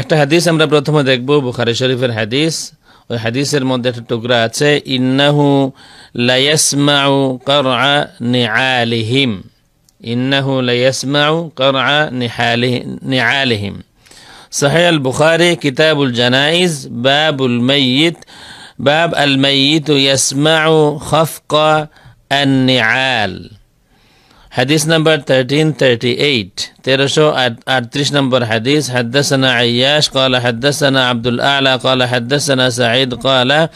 একটা হাদিস আমরা প্রথমে দেখব বুখারী শরীফের হাদিস ওই হাদিসের মধ্যে একটা টুকরা আছে ইন্নাহু লায়াসমাউ কারআ নিআলিহিম ইন্নাহু লায়াসমাউ কারআ নিআলিহিম صحيح البخاري كتاب الجنائز باب الميت باب الميت يسمع خفق النعال حديث نمبر 1338 1338 نمبر حديث حدثنا عياش قال حدثنا عبد الأعلى قال حدثنا سعيد قال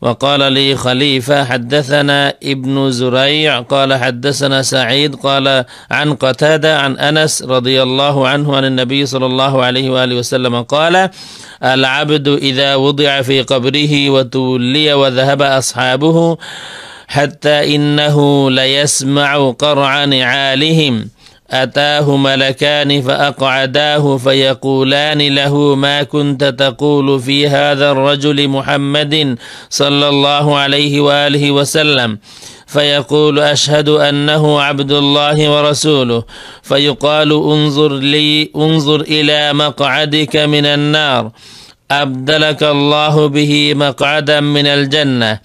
وقال لي خليفة حدثنا ابن زريع قال حدثنا سعيد قال عن قتادة عن أنس رضي الله عنه عن النبي صلى الله عليه وآله وسلم قال العبد إذا وضع في قبره وتولي وذهب أصحابه حتى إنه ليسمع قرع نعالهم أتاه ملكان فأقعداه فيقولان له ما كنت تقول في هذا الرجل محمد صلى الله عليه وآله وسلم فيقول أشهد أنه عبد الله ورسوله فيقال انظر لي انظر إلى مقعدك من النار أبدلك الله به مقعدا من الجنة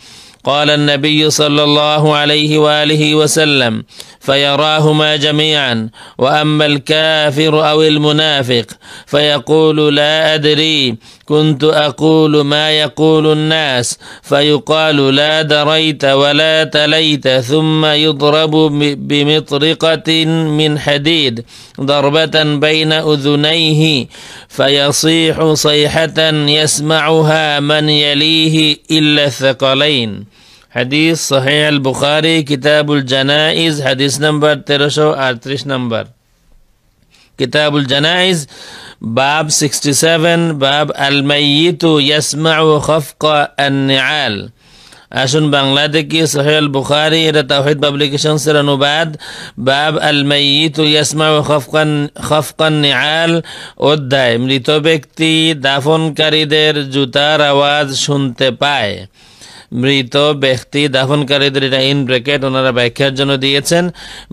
قال النبي صلى الله عليه وآله وسلم فيراهما جميعا وأما الكافر أو المنافق فيقول لا أدري كنت أقول ما يقول الناس فيقال لا دريت ولا تليت ثم يضرب بمطرقة من حديد ضربة بين أذنيه فيصيح صيحة يسمعها من يليه إلا الثقلين حديث صحيح البخاري كتاب الجنائز حديث نمبر 1338 نمبر কিতাবুল জানাইজ বাব সিক্সটি সেভেন বাব আল মাইয়িতু ইয়াসমাউ খফকা আল আসুন বাংলা থেকে সোহেল বুখারি এটা তাহিদ পাবলিকেশনসের অনুবাদ বাব আল মাইয়িতু ইয়াসমা খফকান খফকান নিআল অধ্যায় মৃত ব্যক্তি দাফনকারীদের জুতার আওয়াজ শুনতে পায় মৃত ব্যক্তি দাফনকারীদের এটা ইন ব্র্যাকেট ওনারা ব্যাখ্যার জন্য দিয়েছেন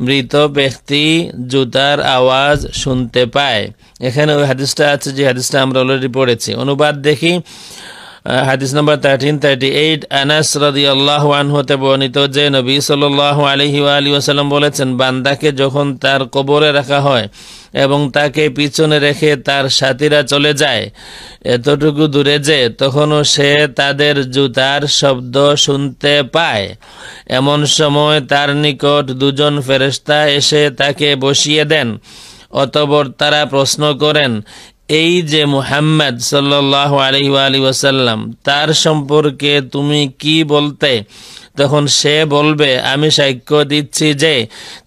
মৃত ব্যক্তি জুতার আওয়াজ শুনতে পায় এখানে ওই হাদিসটা আছে যে হাদিসটা আমরা অলরেডি পড়েছি অনুবাদ দেখি হাদিস নম্বর থার্টিন থার্টি এইট আনাস রদি আল্লাহ হতে বর্ণিত যে নবী সাল আলহি আলী বলেছেন বান্দাকে যখন তার কবরে রাখা হয় এবং তাকে পিছনে রেখে তার সাথীরা চলে যায় এতটুকু দূরে যে তখনও সে তাদের জুতার শব্দ শুনতে পায় এমন সময় তার নিকট দুজন ফেরেস্তা এসে তাকে বসিয়ে দেন অতবর তারা প্রশ্ন করেন ये मुहम्मद सल्लाह आलिवसल्लम तर सम्पर् तुम्हें कि बोलते তখন সে বলবে আমি সাক্ষ্য দিচ্ছি যে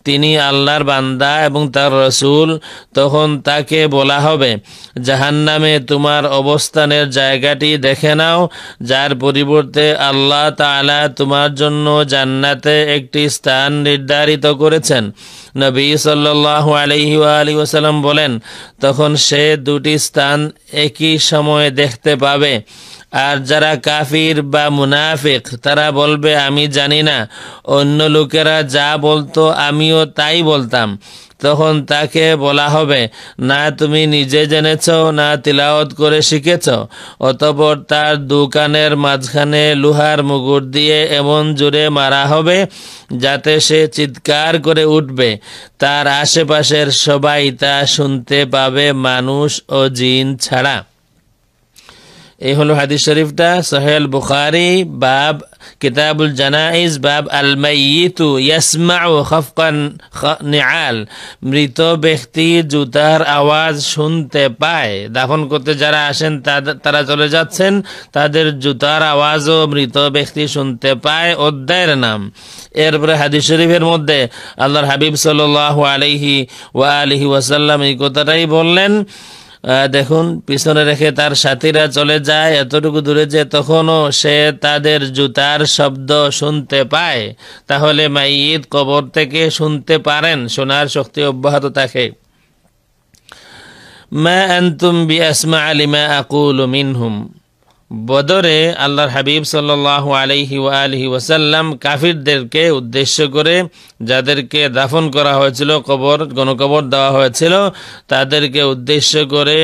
তিনি আল্লাহর বান্দা এবং তার রসুল তখন তাকে বলা হবে জাহান্নামে তোমার অবস্থানের জায়গাটি দেখে নাও যার পরিবর্তে আল্লাহ তালা তোমার জন্য জান্নাতে একটি স্থান নির্ধারিত করেছেন নবী সাল্লু আলহি আলী ওসালাম বলেন তখন সে দুটি স্থান একই সময়ে দেখতে পাবে আর যারা কাফির বা মুনাফিক তারা বলবে আমি জানি না অন্য লোকেরা যা বলতো আমিও তাই বলতাম তখন তাকে বলা হবে না তুমি নিজে জেনেছ না তিলাওত করে শিখেছ অতপর তার দোকানের মাঝখানে লোহার মুগুর দিয়ে এমন জুড়ে মারা হবে যাতে সে চিৎকার করে উঠবে তার আশেপাশের সবাই তা শুনতে পাবে মানুষ ও জিন ছাড়া এই হলো হাদিস শরীফটা সোহেল বুখারি বাব কিতাবুল জানাইজ বাব আলমাইতু ইয়াসমাউ খফকান নিআল মৃত ব্যক্তি জুতার আওয়াজ শুনতে পায় দাফন করতে যারা আসেন তারা চলে যাচ্ছেন তাদের জুতার আওয়াজও মৃত ব্যক্তি শুনতে পায় অধ্যায়ের নাম এরপরে হাদিস শরীফের মধ্যে আল্লাহর হাবিব সাল আলহি ওয়া আলহি ওয়াসাল্লাম এই কথাটাই বললেন দেখুন পিছনে রেখে তার সাথীরা চলে যায় এতটুকু দূরে যে তখনও সে তাদের জুতার শব্দ শুনতে পায় তাহলে মাইদ কবর থেকে শুনতে পারেন শোনার শক্তি অব্যাহত থাকে মা আনতুম বিআসমা আলিমা আকুল মিনহুম বদরে আল্লাহর হাবিব সাল্লাহ আলহি আলহি ওয়াসাল্লাম কাফিরদেরকে উদ্দেশ্য করে যাদেরকে দাফন করা হয়েছিল কবর গণকবর দেওয়া হয়েছিল তাদেরকে উদ্দেশ্য করে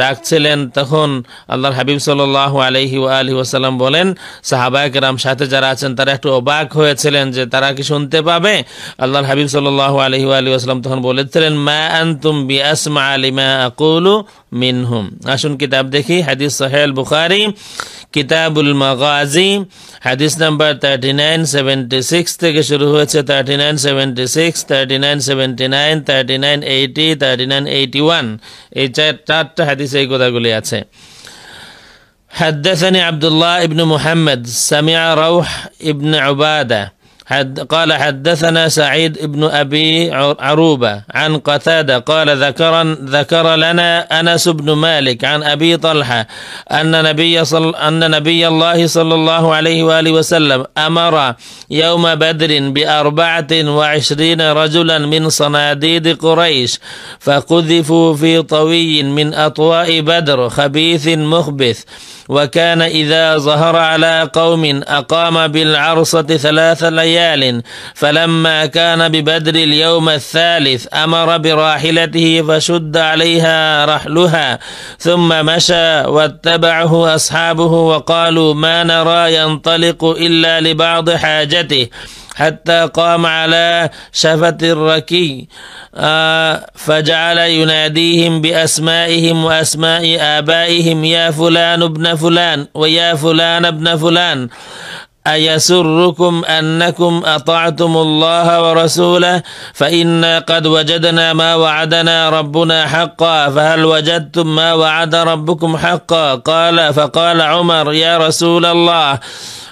ডাকছিলেন তখন আল্লাহর হাবিব সাল আলহি আলহি ওসাল্লাম বলেন রাম সাথে যারা আছেন তারা একটু অবাক হয়েছিলেন যে তারা কি শুনতে পাবে আল্লাহর হাবিব সাল আলহি আলহি আসলাম তখন বলেছিলেন মা আনতুম বিয়াসমা আলিমা আকুলু মিনহুম আসুন কিতাব দেখি হাদিস সোহেল বুখারি কিতাবুল মগাজি হাদিস number thirty nine seventy six থেকে শুরু হয়েছে thirty nine seventy six thirty nine seventy nine thirty nine eighty thirty nine eighty one এই চারটা চারটা হাদিসে এই কথাগুলি আছে حدثني عبد الله بن محمد سمع روح ابن عباده حد قال حدثنا سعيد بن أبي عروبة عن قتادة قال ذكر ذكر لنا أنس بن مالك عن أبي طلحة أن نبي صل أن نبي الله صلى الله عليه وآله وسلم أمر يوم بدر بأربعة وعشرين رجلا من صناديد قريش فقذفوا في طوي من أطواء بدر خبيث مخبث وكان إذا ظهر على قوم أقام بالعرصة ثلاث ليال فلما كان ببدر اليوم الثالث أمر براحلته فشد عليها رحلها ثم مشى واتبعه أصحابه وقالوا ما نرى ينطلق إلا لبعض حاجته حتى قام على شفة الركي آه، فجعل يناديهم بأسمائهم وأسماء آبائهم يا فلان ابن فلان ويا فلان ابن فلان أيسركم أنكم أطعتم الله ورسوله فإنا قد وجدنا ما وعدنا ربنا حقا فهل وجدتم ما وعد ربكم حقا قال فقال عمر يا رسول الله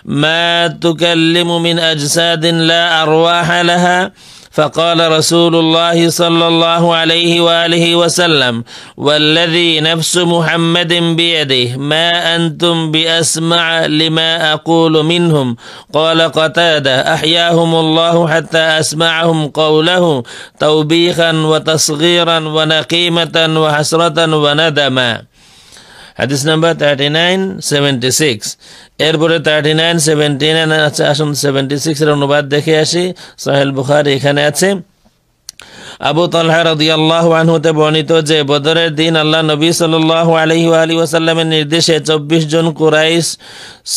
ما تكلم من أجساد لا أرواح لها فقال رسول الله صلى الله عليه وآله وسلم والذي نفس محمد بيده ما أنتم بأسمع لما أقول منهم قال قتادة أحياهم الله حتى أسمعهم قوله توبيخا وتصغيرا ونقيمة وحسرة وندما হাদিস number thirty nine seventy six এরপরে থার্টি নাইন সেভেন্টি নাইন আছে আসুন সেভেন্টি সিক্সের অনুবাদ দেখে আসি সোহেল বুখারি এখানে আছে আবু তলহারদি আল্লাহ হতে বর্ণিত যে বদরের দিন আল্লাহ নবী সাল্লাহ আলহি আলী ওসাল্লামের নির্দেশে চব্বিশ জন কুরাইশ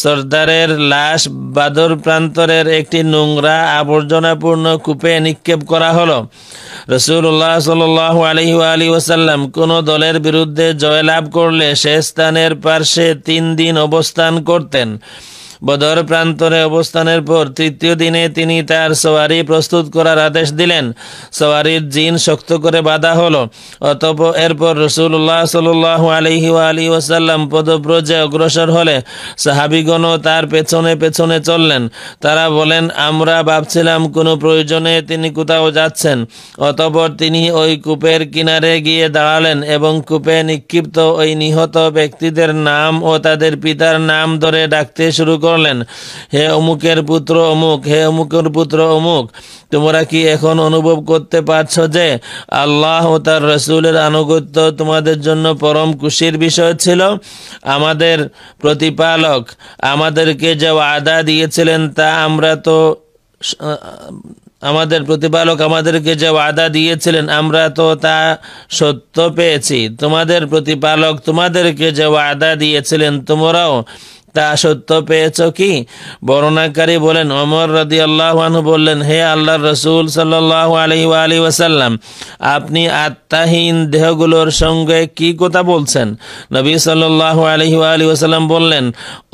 সর্দারের লাশ বাদর প্রান্তরের একটি নোংরা আবর্জনাপূর্ণ কূপে নিক্ষেপ করা হলো রসুল্লাহ সাল্লাহ আলহি আলী ওসাল্লাম কোনো দলের বিরুদ্ধে জয়লাভ করলে সে স্থানের পার্শ্বে তিন দিন অবস্থান করতেন বদর প্রান্তরে অবস্থানের পর তৃতীয় দিনে তিনি তার সওয়ারি প্রস্তুত করার আদেশ দিলেন সওয়ারির জিন শক্ত করে বাঁধা হলো অতপ এরপর রসুল্লাহ সাল্লাহ আলহি আলী ওসাল্লাম পদব্রজে অগ্রসর হলে সাহাবিগণও তার পেছনে পেছনে চললেন তারা বলেন আমরা ভাবছিলাম কোনো প্রয়োজনে তিনি কোথাও যাচ্ছেন অতপর তিনি ওই কূপের কিনারে গিয়ে দাঁড়ালেন এবং কূপে নিক্ষিপ্ত ওই নিহত ব্যক্তিদের নাম ও তাদের পিতার নাম ধরে ডাকতে শুরু করলেন হে অমুকের পুত্র অমুক হে অমুকের পুত্র অমুক তোমরা কি এখন অনুভব করতে পারছ যে আল্লাহ ও তার রসুলের আনুগত্য তোমাদের জন্য পরম খুশির বিষয় ছিল আমাদের প্রতিপালক আমাদেরকে যে আদা দিয়েছিলেন তা আমরা তো আমাদের প্রতিপালক আমাদেরকে যে ওয়াদা দিয়েছিলেন আমরা তো তা সত্য পেয়েছি তোমাদের প্রতিপালক তোমাদেরকে যে ওয়াদা দিয়েছিলেন তোমরাও তা সত্য পেয়েছ কি বর্ণাকারী বলেন অমর রদি আল্লাহানু বললেন হে আল্লাহ রসুল সাল্লাহ আলি আলি ওয়াসাল্লাম আপনি আত্মাহীন দেহগুলোর সঙ্গে কি কথা বলছেন নবী সাল্লাহ আলহি আলি ওসাল্লাম বললেন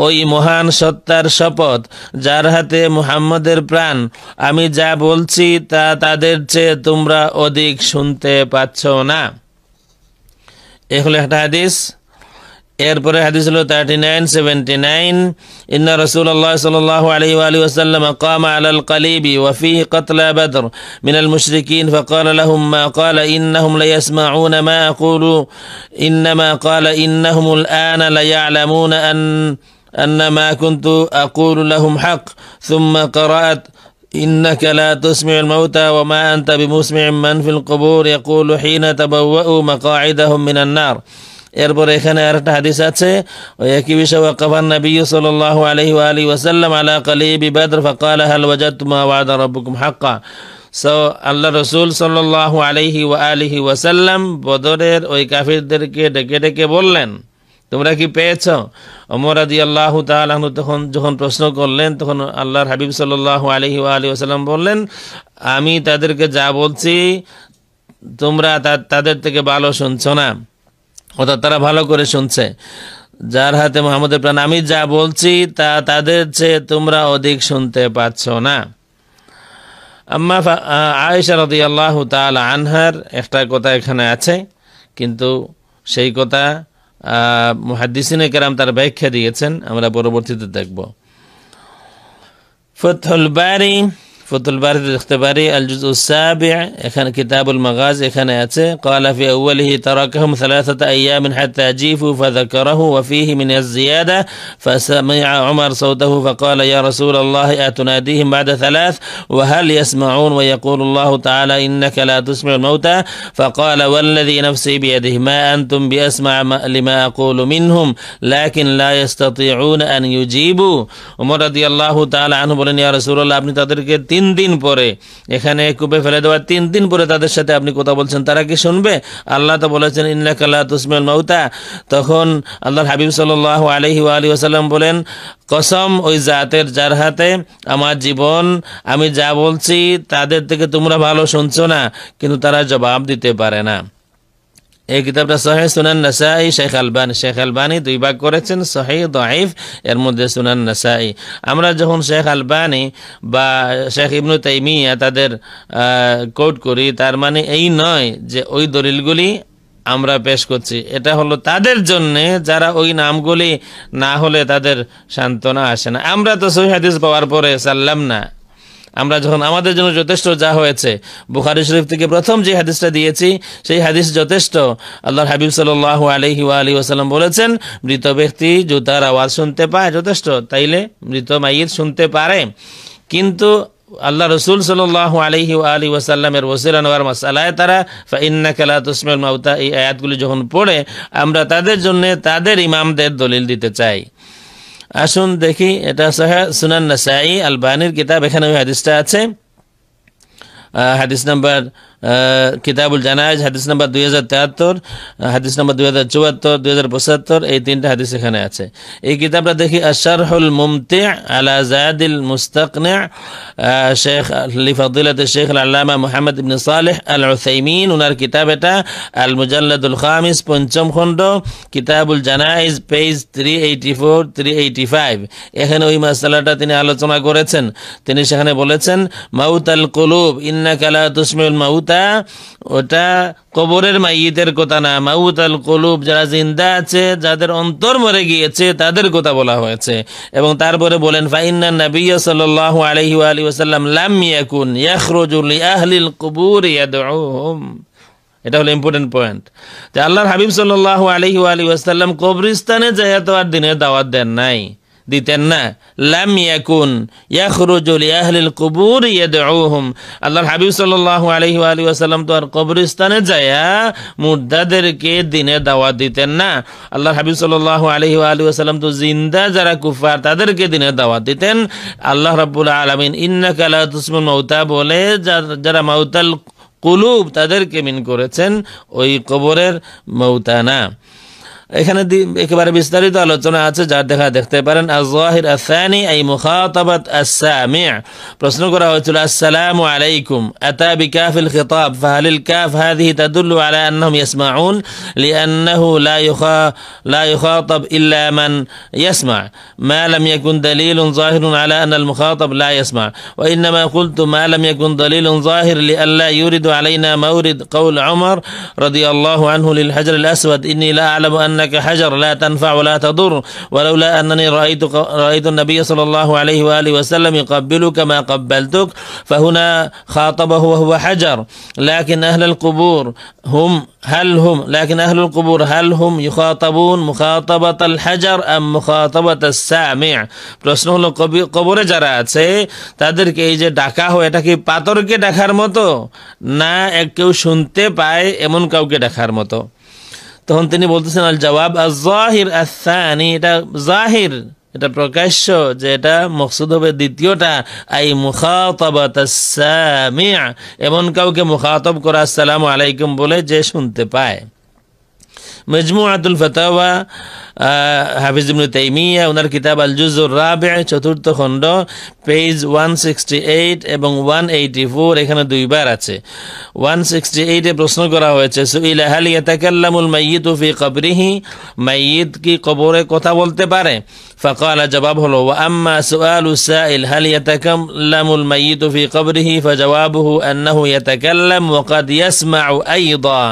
ওই মহান সত্তার শপথ যার হাতে মুহাম্মদের প্রাণ আমি যা বলছি তা তাদের চেয়ে তোমরা অধিক শুনতে পাচ্ছ না এ হলো একটা হাদিস এরপরে হাদিস হলো 3979 নাইন সেভেন্টি নাইন ইন্না রসুল্লাহ সাল্লাহ আলহি আলী قام على القليب وفيه قتل بدر من المشركين فقال لهم ما قال إنهم ليسمعون ما أقول إنما قال إنهم الآن ليعلمون أن أن ما كنت أقول لهم حق ثم قرأت إنك لا تسمع الموتى وما أنت بمسمع من في القبور يقول حين تبوأوا مقاعدهم من النار এরপরে এখানে আর একটা হাদিস আছে ওই একই বিষয় ওয়াকাফান নবী সাল্লাহ আলহি আলী ওয়াসাল্লাম আলা কালি বিবাদ ফকাল হাল ওয়াজাদ তুমা ওয়াদ রব্বুকুম হাক্কা সো আল্লাহ রসুল সাল্লাহ আলহি ওয়া আলহি ওয়াসাল্লাম বদরের ওই কাফিরদেরকে ডেকে ডেকে বললেন তোমরা কি পেয়েছ অমর আদি আল্লাহ তালু তখন যখন প্রশ্ন করলেন তখন আল্লাহর হাবিব সাল্লাহ আলহি আলী ওসাল্লাম বললেন আমি তাদেরকে যা বলছি তোমরা তাদের থেকে ভালো শুনছ না অর্থাৎ তারা ভালো করে শুনছে যার হাতে মোহাম্মদের প্রাণ আমি যা বলছি তা তাদের চেয়ে তোমরা অধিক শুনতে পাচ্ছ না আম্মা আয়েশা রদি আল্লাহ তাল আনহার একটা কথা এখানে আছে কিন্তু সেই কথা মুহাদ্দিসিনে কেরাম তার ব্যাখ্যা দিয়েছেন আমরা পরবর্তীতে দেখব ফতুল বাড়ি ফতুল البارد الاختباري الجزء السابع كان كتاب المغازي كان ياتي قال في أوله تركهم ثلاثة أيام حتى جيفوا فذكره وفيه من الزيادة فسمع عمر صوته فقال يا رسول الله أتناديهم بعد ثلاث وهل يسمعون ويقول الله تعالى إنك لا تسمع الموتى فقال والذي نفسي بيده ما أنتم بأسمع لما أقول منهم لكن لا يستطيعون أن يجيبوا عمر رضي الله تعالى عنه بولن يا رسول الله ابن تدرك তিন দিন পরে এখানে কূপে ফেলে দেওয়ার তিন দিন পরে তাদের সাথে আপনি কথা বলছেন তারা কি শুনবে আল্লাহ তো বলেছেন ইল্লা কাল্লা তুসমেল মাউতা তখন আল্লাহর হাবিব সাল আলহি আলী আসাল্লাম বলেন কসম ওই জাতের যার হাতে আমার জীবন আমি যা বলছি তাদের থেকে তোমরা ভালো শুনছো না কিন্তু তারা জবাব দিতে পারে না এই কিতাবটা সহে সুনান নাসাই শেখ আলবানী শেখ আলবানী দুই ভাগ করেছেন সহে দাইফ এর মধ্যে সুনান নাসাই আমরা যখন শেখ আলবানী বা শেখ ইবনু তাইমিয়া তাদের কোট করি তার মানে এই নয় যে ওই দলিলগুলি আমরা পেশ করছি এটা হলো তাদের জন্য যারা ওই নামগুলি না হলে তাদের সান্ত্বনা আসে না আমরা তো সহি হাদিস পাওয়ার পরে সাল্লাম না আমরা যখন আমাদের জন্য যথেষ্ট যা হয়েছে বুখারি শরীফ থেকে প্রথম যে হাদিসটা দিয়েছি সেই হাদিস যথেষ্ট আল্লাহর হাবিব সাল্লাহ আলহি আলী ওসালাম বলেছেন মৃত ব্যক্তি জুতার আওয়াজ শুনতে পায় যথেষ্ট তাইলে মৃত মাইয়ের শুনতে পারে কিন্তু আল্লাহ রসুল সাল্লাহ আলহি আলী ওয়াসাল্লামের ওসিরানোয়ার মাসালায় তারা ফাইন্না কালা তুসমেল মাউতা এই আয়াতগুলি যখন পড়ে আমরা তাদের জন্য তাদের ইমামদের দলিল দিতে চাই আসুন দেখি এটা সুনান নাসাই আলবানির কিতাব এখানে ওই হাদিসটা আছে হাদিস নাম্বার কিতাবুল জানাজ হাদিস নাম্বার দুই হাজার তেহাত্তর হাদিস নাম্বার দুই হাজার চুয়াত্তর দুই হাজার পঁচাত্তর এই তিনটা হাদিস এখানে আছে এই কিতাবটা দেখি আশারহুল মুমতে আলা জায়দুল মুস্তাকনে শেখ লিফাদুল্লাহ শেখ আল্লামা মোহাম্মদ ইবন সালেহ আল উসাইমিন ওনার কিতাব এটা আল মুজাল্লাদুল খামিস পঞ্চম খণ্ড কিতাবুল জানাইজ page three eighty four three eighty five এখানে ওই মাসালাটা তিনি আলোচনা করেছেন তিনি সেখানে বলেছেন মাউত আল কলুব ইন্না কালা তুসমিউল মাউত ওটা ওটা কবরের মাইয়েদের কথা না মাউত আল কলুব যারা জিন্দা আছে যাদের অন্তর মরে গিয়েছে তাদের কথা বলা হয়েছে এবং তারপরে বলেন ফাইন্না নবী সাল্লাহ আলহি আলী ওসাল্লাম লাম ইয়াকুন ইয়াখরুজুল আহলিল কবুর ইয়াদউহুম এটা হলো ইম্পর্টেন্ট পয়েন্ট যে আল্লাহর হাবিব সাল্লাহ আলহি আলী ওয়াসাল্লাম কবরিস্তানে যায় তো আর দিনের দাওয়াত দেন নাই দিতেন না লাম ইয়াকুন ইয়াখরুজুল ইয়াহলিল কুবুর ইয়াদউহুম আল্লাহর হাবিব সাল্লাল্লাহু আলাইহি ওয়া আলিহি ওয়াসাল্লাম তো আর কবরস্থানে যায়া মুর্দাদেরকে দিনে দাওয়াত দিতেন না আল্লাহর হাবিব সাল্লাল্লাহু আলাইহি ওয়া আলিহি ওয়াসাল্লাম তো জিন্দা যারা কুফার তাদেরকে দিনে দাওয়াত দিতেন আল্লাহ রাব্বুল আলামিন ইন্নাকা লা তুসমিউল মাউতা বলে যারা মাউতাল কুলুব তাদেরকে মিন করেছেন ওই কবরের মৌতানা এখানে একেবারে বিস্তারিত আলোচনা আছে যা দেখা দেখতে পারেন আজহির আসানি এই মুখাতাবাত আসামি প্রশ্ন করা হয়েছিল আসসালামু আলাইকুম আতা বিকাফিল খিতাব ফাহাল আল কাফ هذه تدل على انهم يسمعون لانه لا يخا لا يخاطب الا من يسمع ما لم يكن دليل ظاهر على ان المخاطب لا يسمع وانما قلت ما لم يكن دليل ظاهر لئلا يورد علينا مورد قول عمر رضي الله عنه للحجر الاسود اني لا اعلم ان إنك حجر لا تنفع ولا تضر ولولا أنني رأيت رأيت النبي صلى الله عليه وآله وسلم يقبلك ما قبلتك فهنا خاطبه وهو حجر لكن أهل القبور هم هل هم لكن أهل القبور هل هم يخاطبون مخاطبة الحجر أم مخاطبة السامع প্রশ্ন হলো কবরে যারা আছে তাদেরকে এই যে ডাকা হয় এটা কি পাথরকে ডাকার মতো না কেউ শুনতে পায় এমন কাউকে ডাকার মতো তখন তিনি বলতেছেন আল জবাব জাহির আসানি এটা জাহির এটা প্রকাশ্য যে এটা মকসুদ হবে দ্বিতীয়টা আই মুখাতবাতামিয়া এমন কাউকে মুখাতব করা আসসালামু আলাইকুম বলে যে শুনতে পায় মজমু আতুল ফতাওয়া হাফিজ তাইমিয়া ওনার কিতাব আল জুজুর রাবে চতুর্থ খণ্ড পেজ ওয়ান সিক্সটি এইট এবং ওয়ান ফোর এখানে দুইবার আছে ওয়ান সিক্সটি প্রশ্ন করা হয়েছে সুইল হাল ইয়াতাকাল্লামুল মাইয়িত ফি কবরিহি মাইয়িত কি কবরে কথা বলতে পারে فقال জবাব হলো واما سؤال السائل هل يتكلم الميت في قبره فجوابه انه يتكلم وقد يسمع ايضا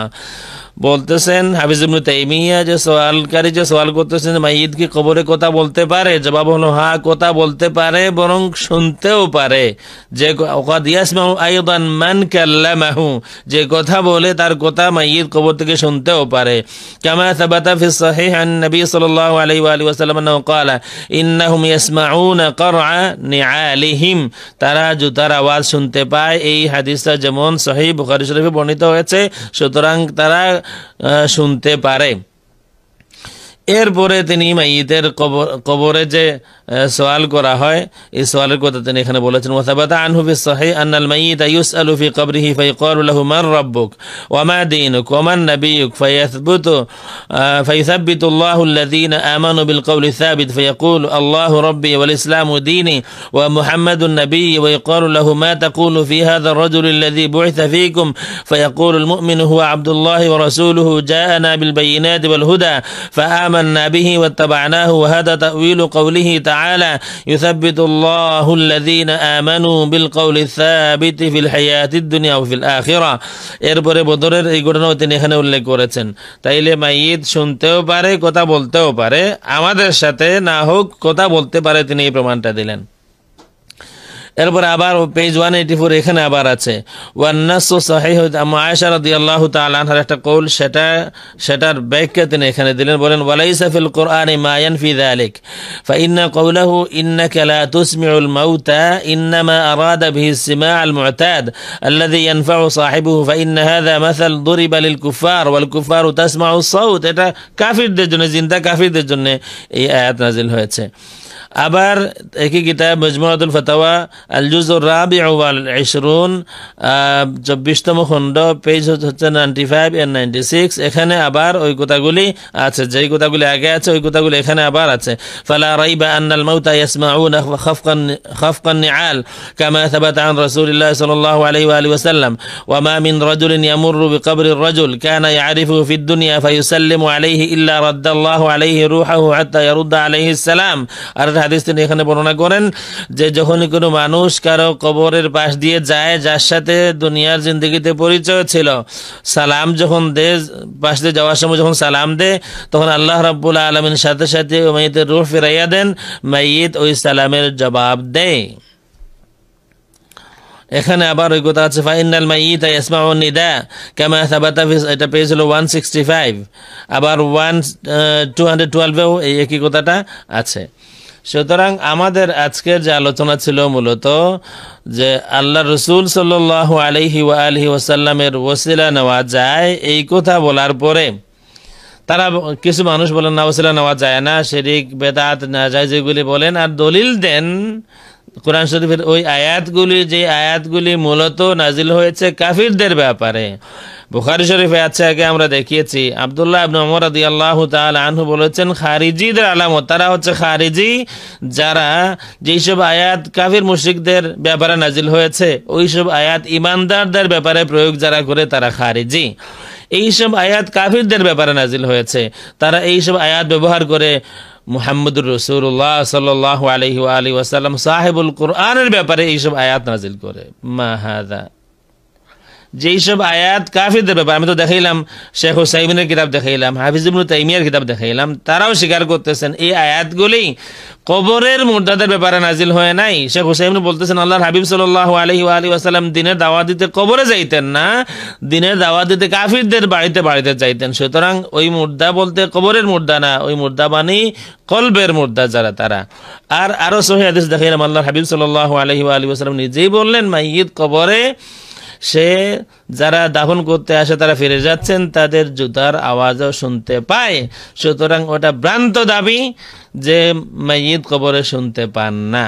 বলতেছেন হাফিজুবনু তাইমিয়া যে সোয়ালকারী যে সোয়াল করতেছেন মাইদ কি কবরে কথা বলতে পারে জবাব হলো হা হ্যাঁ, কথা বলতে পারে বরং শুনতেও পারে যে আইদান মান মাহু যে কথা বলে তার কথা মাইদ কবর থেকে শুনতেও পারে কামা সাবাতা ফি সহিহ আন নবী সাল্লাল্লাহু আলাইহি ওয়া আলিহি ওয়াসাল্লাম আনহু ক্বালা ইন্নাহুম ইয়াসমাউনা কারআ নিআলিহিম তারা জুতার আওয়াজ শুনতে পায় এই হাদিসটা যেমন সহিহ বুখারী শরীফে বর্ণিত হয়েছে সুতরাং তারা শুনতে পারে এরপরে তিনি মাইতের কবরে যে সোয়াল করা হয় এই সোয়ালের কথা তিনি এখানে বলেছেন ওয়াসাবাত আনহু ফি সহিহ আন আল মাইয়িত ইউসআলু ফি কবরিহি ফাইকালু লাহু মান রাব্বুক ওয়া মা দীনুক ওয়া মান নাবিয়ুক ফায়াসবুতু ফায়ুসাব্বিতু আল্লাহু আল্লাযীনা আমানু বিল কওলি সাবিত ফায়াকুলু আল্লাহু রাব্বি ওয়াল ইসলামু দীনি ওয়া মুহাম্মাদুন নাবিয়ু ওয়া ইয়াকুলু লাহু মা তাকুলু ফি হাযা আর-রাজুল আল্লাযী বু'ইথা ফীকুম ফায়াকুলু আল-মু'মিনু হুয়া আব্দুল্লাহি ওয়া রাসূলুহু الله বিল বাইয়িনাতি ওয়াল হুদা ফা آمنا به واتبعناه وهذا تأويل قوله تعالى يثبت الله الذين آمنوا بالقول الثابت في الحياة الدنيا وفي الآخرة এরপরে بدرر এই ঘটনাও তিনি এখানে উল্লেখ করেছেন তাইলে মাইয়িদ শুনতেও পারে কথা বলতেও পারে আমাদের সাথে না হোক কথা বলতে পারে তিনি এই প্রমাণটা দিলেন এরপরে আবার পেজ 184 এখানে আবার আছে ওয়ান ওয়ান্নাসু সাহিহ আয়েশা রাদিয়াল্লাহু তাআলা আনহার একটা কৌল সেটা সেটার ব্যাখ্যা তিনি এখানে দিলেন বলেন ওয়ালাইসা ফিল কোরআনি মা ইয়ানফি যালিক فإن قوله إنك لا تسمع الموتى إنما أراد به السماع المعتاد الذي ينفع صاحبه فإن هذا مثل ضرب للكفار والكفار تسمع الصوت এটা কাফিরদের জন্য জিন্দা কাফিরদের জন্য এই আয়াত নাযিল হয়েছে আবার একই কিতাব মজমুআতুল ফাতাওয়া আল জুজুর রাবিউ ওয়াল ইশরুন চব্বিশতম খণ্ড পেজ হচ্ছে ninety five and ninety six এখানে আবার ওই কথাগুলি আছে যেই কথাগুলি আগে আছে ওই কথাগুলি এখানে আবার আছে ফালা রাইবা আন্নাল মাউতা ইয়াসমাউন খাফকান খাফকান নিআল কামা ثبت عن رسول الله صلى الله عليه وآله وسلم وما من رجل يمر بقبر الرجل كان يعرفه في الدنيا فيسلم عليه إلا رد الله عليه روحه حتى يرد عليه السلام আর হাদিস তিনি এখানে বর্ণনা করেন যে যখনই কোনো মানুষ কারো কবরের পাশ দিয়ে যায় যার সাথে দুনিয়ার জিন্দগিতে পরিচয় ছিল সালাম যখন দে পাশ দিয়ে যাওয়ার সময় যখন সালাম দে তখন আল্লাহ রাবুল আলমীর সাথে সাথে মাইতের রুহ ফিরাইয়া দেন মাইত ওই সালামের জবাব দেয় এখানে আবার ওই কথা আছে ফাইনাল মাই ইয়াসমা ও নিদা কেমন এটা পেয়েছিল ওয়ান সিক্সটি ফাইভ আবার ওয়ান টু হান্ড্রেড টুয়েলভেও এই একই কথাটা আছে সুতরাং আমাদের আজকের যে আলোচনা ছিল মূলত যে আল্লাহ রসুল সাল আলহি ওয়া আলহি ওসাল্লামের ওসিলা নেওয়া যায় এই কথা বলার পরে তারা কিছু মানুষ বলেন না ওসিলা নেওয়া যায় না শেরিক বেদাত না যায় যেগুলি বলেন আর দলিল দেন কোরআন শরীফের ওই আয়াতগুলি যে আয়াতগুলি মূলত নাজিল হয়েছে কাফিরদের ব্যাপারে বুখারি শরীফে আছে আগে আমরা দেখিয়েছি আবদুল্লাহ আবনু অমর আদি আল্লাহ আনহু বলেছেন খারিজিদের আলামত তারা হচ্ছে খারিজি যারা যেইসব আয়াত কাফির মুশিকদের ব্যাপারে নাজিল হয়েছে ওইসব আয়াত ইমানদারদের ব্যাপারে প্রয়োগ যারা করে তারা খারিজি এইসব আয়াত কাফিরদের ব্যাপারে নাজিল হয়েছে তারা এইসব আয়াত ব্যবহার করে محمد رسول الله صلى الله عليه وآله وسلم صاحب القرآن ব্যাপারে এই সব আয়াত নাযিল ما هذا যেই সব আয়াত কাফিরদের ব্যাপার আমি তো দেখাইলাম শেখ হুসাইবিনের কিতাব দেখাইলাম হাফিজুল তাইমিয়ার কিতাব দেখাইলাম তারাও স্বীকার করতেছেন এই আয়াতগুলি কবরের মুর্দাদের ব্যাপারে নাজিল হয়ে নাই শেখ হুসাইম বলতেছেন আল্লাহর হাবিব সাল আলহি আলী আসালাম দিনের দাওয়া দিতে কবরে যাইতেন না দিনের দাওয়া দিতে কাফিরদের বাড়িতে বাড়িতে যাইতেন সুতরাং ওই মুর্দা বলতে কবরের মুর্দা না ওই মুর্দা মানে কলবের মুর্দা যারা তারা আর আরও সহি আদেশ দেখাইলাম আল্লাহর হাবিব সাল আলহি আলী আসালাম নিজেই বললেন মাইদ কবরে সে যারা দাফন করতে আসে তারা ফিরে যাচ্ছেন তাদের জুতার আওয়াজও শুনতে পায় সুতরাং ওটা ভ্রান্ত দাবি যে মাইয়িদ কবরে শুনতে পান না